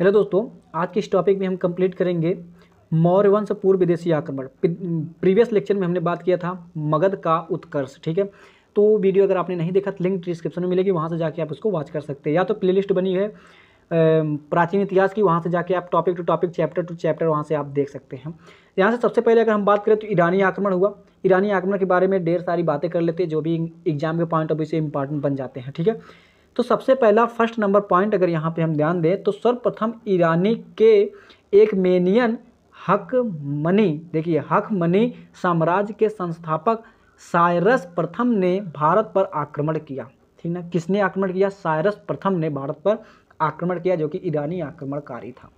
hello दोस्तों आज के इस टॉपिक में हम कंप्लीट करेंगे मौर्य वंश पूर्व विदेशी आक्रमण प्रीवियस लेक्चर में हमने बात किया था मगध का उत्कर्ष ठीक है तो वीडियो अगर आपने नहीं देखा तो लिंक डिस्क्रिप्शन में मिलेगी वहाँ से जाके आप उसको वॉच कर सकते हैं या तो प्लेलिस्ट बनी है प्राचीन इतिहास की वहाँ से जाके आप topic to topic chapter to chapter वहाँ से आप देख सकते हैं यहाँ से सबसे पहले अगर हम बात करें तो ईरानी आक्रमण हुआ ईरानी आक्रमण के बारे में ढेर सारी बातें कर लेते हैं जो भी एग्जाम के पॉइंट ऑफ व्यू से इंपॉर्टेंट बन जाते हैं ठीक है तो सबसे पहला फर्स्ट नंबर पॉइंट अगर यहाँ पे हम ध्यान दें तो सर्वप्रथम ईरानी के एक मेनियन हक मनी देखिए हक मनी साम्राज्य के संस्थापक सायरस प्रथम ने भारत पर आक्रमण किया ठीक ना किसने आक्रमण किया सायरस प्रथम ने भारत पर आक्रमण किया जो कि ईरानी आक्रमणकारी था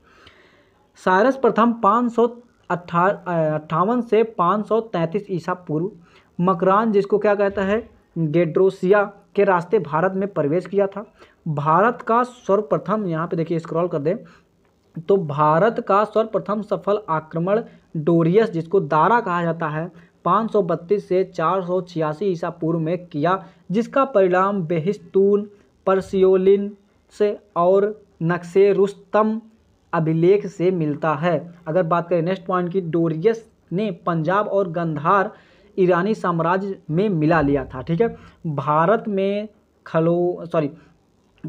सायरस प्रथम पाँच सौ अट्ठावन से 533 ईसा पूर्व मकरान जिसको क्या कहता है गेड्रोसिया के रास्ते भारत में प्रवेश किया था भारत का सर्वप्रथम यहाँ पे देखिए स्क्रॉल कर दें तो भारत का सर्वप्रथम सफल आक्रमण डोरियस जिसको दारा कहा जाता है 532 से चार सौ ईसा पूर्व में किया जिसका परिणाम बेहिस्तून परसियोलिन से और नक्शे रुस्तम अभिलेख से मिलता है अगर बात करें नेक्स्ट पॉइंट की डोरियस ने पंजाब और गंधार ईरानी साम्राज्य में मिला लिया था ठीक है भारत में खलो सॉरी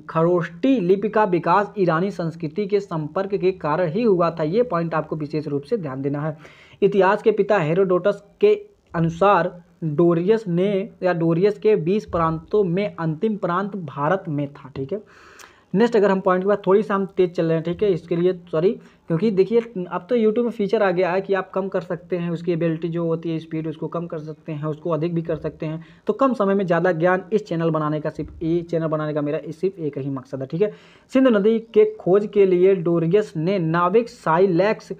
खरोष्टी लिपि का विकास ईरानी संस्कृति के संपर्क के कारण ही हुआ था ये पॉइंट आपको विशेष रूप से ध्यान देना है इतिहास के पिता हेरोडोटस के अनुसार डोरियस ने या डोरियस के बीस प्रांतों में अंतिम प्रांत भारत में था ठीक है नेक्स्ट अगर हम पॉइंट के बाद थोड़ी सा हम तेज़ चल रहे हैं ठीक है इसके लिए सॉरी क्योंकि देखिए अब तो यूट्यूब में फीचर आ गया है कि आप कम कर सकते हैं उसकी एबिलिटी जो होती है स्पीड उसको कम कर सकते हैं उसको अधिक भी कर सकते हैं तो कम समय में ज़्यादा ज्ञान इस चैनल बनाने का सिर्फ ये चैनल बनाने का मेरा सिर्फ एक ही मकसद है ठीक है सिंधु नदी के खोज के लिए डोरियस ने नाविक साइलैक्स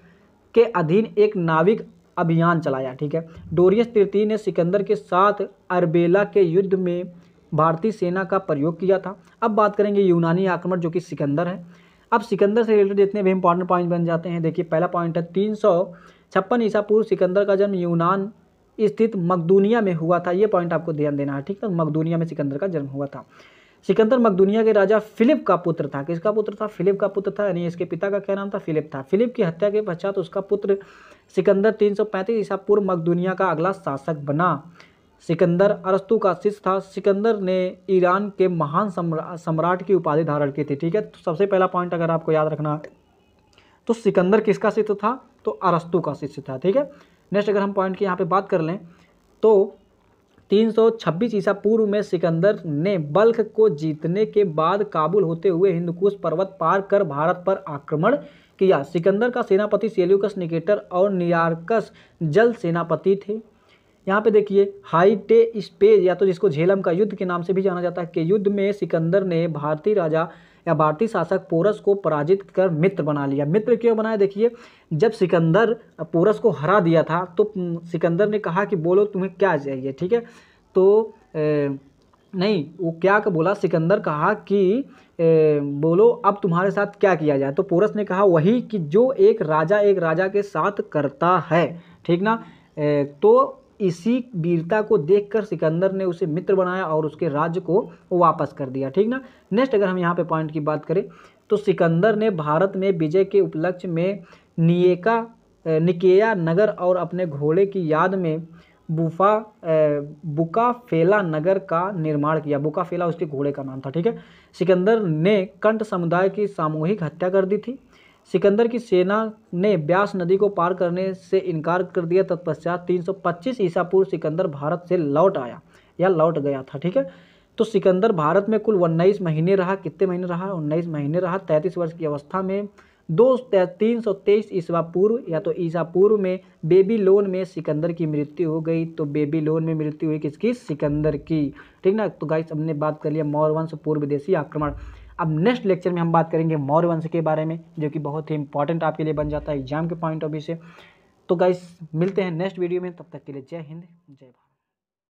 के अधीन एक नाविक अभियान चलाया ठीक है डोरियस तृतीय ने सिकंदर के साथ अरबेला के युद्ध में भारतीय सेना का प्रयोग किया था अब बात करेंगे यूनानी आक्रमण जो कि सिकंदर है अब सिकंदर से रिलेटेड जितने भी इंपॉर्टेंट पॉइंट बन जाते हैं देखिए पहला पॉइंट है तीन सौ छप्पन ईसा पूर्व सिकंदर का जन्म यूनान स्थित मकदूनिया में हुआ था ये पॉइंट आपको ध्यान देना है ठीक है मकदूनिया में सिकंदर का जन्म हुआ था सिकंदर मकदूनिया के राजा फिलिप का पुत्र था किसका पुत्र था फिलिप का पुत्र था यानी इसके पिता का क्या नाम था फिलिप था फिलिप की हत्या के पश्चात उसका पुत्र सिकंदर 335 ईसा पूर्व मकदूनिया का अगला शासक बना सिकंदर अरस्तु का शिष्य था सिकंदर ने ईरान के महान सम्रा, सम्राट की उपाधि धारण की थी ठीक है तो सबसे पहला पॉइंट अगर आपको याद रखना है तो सिकंदर किसका शिष्य था तो अरस्तु का शिष्य था ठीक है नेक्स्ट अगर हम पॉइंट की यहाँ पे बात कर लें तो 326 ईसा पूर्व में सिकंदर ने बल्ख को जीतने के बाद काबुल होते हुए हिंदुकुश पर्वत पार कर भारत पर आक्रमण किया सिकंदर का सेनापति सेल्यूकस निकेटर और नियारकस जल सेनापति थे यहाँ पे देखिए हाईटे स्पेज या तो जिसको झेलम का युद्ध के नाम से भी जाना जाता है कि युद्ध में सिकंदर ने भारतीय राजा या भारतीय शासक पोरस को पराजित कर मित्र बना लिया मित्र क्यों बनाया देखिए जब सिकंदर पोरस को हरा दिया था तो सिकंदर ने कहा कि बोलो तुम्हें क्या चाहिए ठीक है तो ए, नहीं वो क्या का बोला सिकंदर कहा कि ए, बोलो अब तुम्हारे साथ क्या किया जाए तो पोरस ने कहा वही कि जो एक राजा एक राजा के साथ करता है ठीक ना ए, तो इसी वीरता को देखकर सिकंदर ने उसे मित्र बनाया और उसके राज्य को वापस कर दिया ठीक ना नेक्स्ट अगर हम यहाँ पे पॉइंट की बात करें तो सिकंदर ने भारत में विजय के उपलक्ष्य में निएका निकेया नगर और अपने घोड़े की याद में बुफा बुकाफेला नगर का निर्माण किया बुकाफेला उसके घोड़े का नाम था ठीक है सिकंदर ने कंट समुदाय की सामूहिक हत्या कर दी थी सिकंदर की सेना ने ब्यास नदी को पार करने से इनकार कर दिया तत्पश्चात 325 ईसा पूर्व सिकंदर भारत से लौट आया या लौट गया था ठीक है तो सिकंदर भारत में कुल उन्नीस महीने रहा कितने महीने रहा उन्नीस महीने रहा तैंतीस वर्ष की अवस्था में दो तीन सौ तेईस ईसा पूर्व या तो ईसा पूर्व में बेबी लोन में सिकंदर की मृत्यु हो गई तो बेबी लोन में मृत्यु हुई किसकी सिकंदर की ठीक ना तो गाइस हमने बात कर लिया मौर्य वंश पूर्व विदेशी आक्रमण अब नेक्स्ट लेक्चर में हम बात करेंगे मौर्य वंश के बारे में जो कि बहुत ही इंपॉर्टेंट आपके लिए बन जाता है एग्जाम के पॉइंट ऑफ व्यू से तो गाइस मिलते हैं नेक्स्ट वीडियो में तब तक के लिए जय हिंद जय भारत